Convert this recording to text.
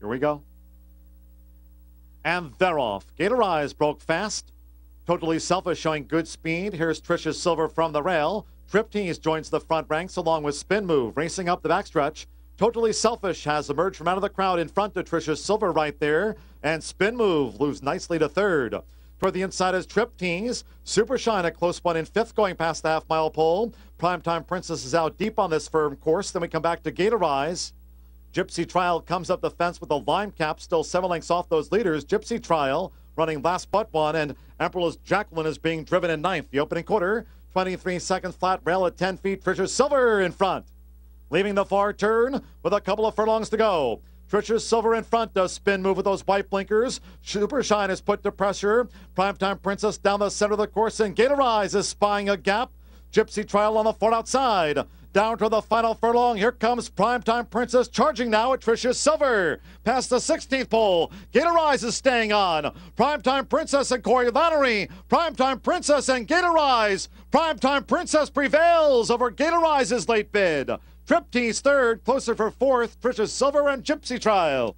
Here we go. And they're off. Gator Eyes broke fast. Totally Selfish showing good speed. Here's Trisha Silver from the rail. Triptease joins the front ranks along with Spin Move, racing up the backstretch. Totally Selfish has emerged from out of the crowd in front of Trisha Silver right there. And Spin Move moves nicely to third. Toward the inside is Triptease. Super Shine, a close one in fifth, going past the half mile pole. Primetime Princess is out deep on this firm course. Then we come back to Gator Eyes. Gypsy Trial comes up the fence with a lime cap, still seven lengths off those leaders. Gypsy Trial running last but one, and Emperor's Jacqueline is being driven in ninth. The opening quarter, 23 seconds flat rail at 10 feet. Trisha Silver in front, leaving the far turn with a couple of furlongs to go. Trisha Silver in front does spin move with those white blinkers. Super Shine is put to pressure. Primetime Princess down the center of the course, and Gatorize is spying a gap. Gypsy Trial on the far outside. Down to the final furlong. Here comes Primetime Princess charging now at Trisha Silver. Past the 16th pole. Gator Rise is staying on. Primetime Princess and Corey Valerie. Primetime Princess and Gator Rise. Primetime Princess prevails over Gator Rise's late bid. Tripty's third, closer for fourth, Trisha Silver and Gypsy Trial.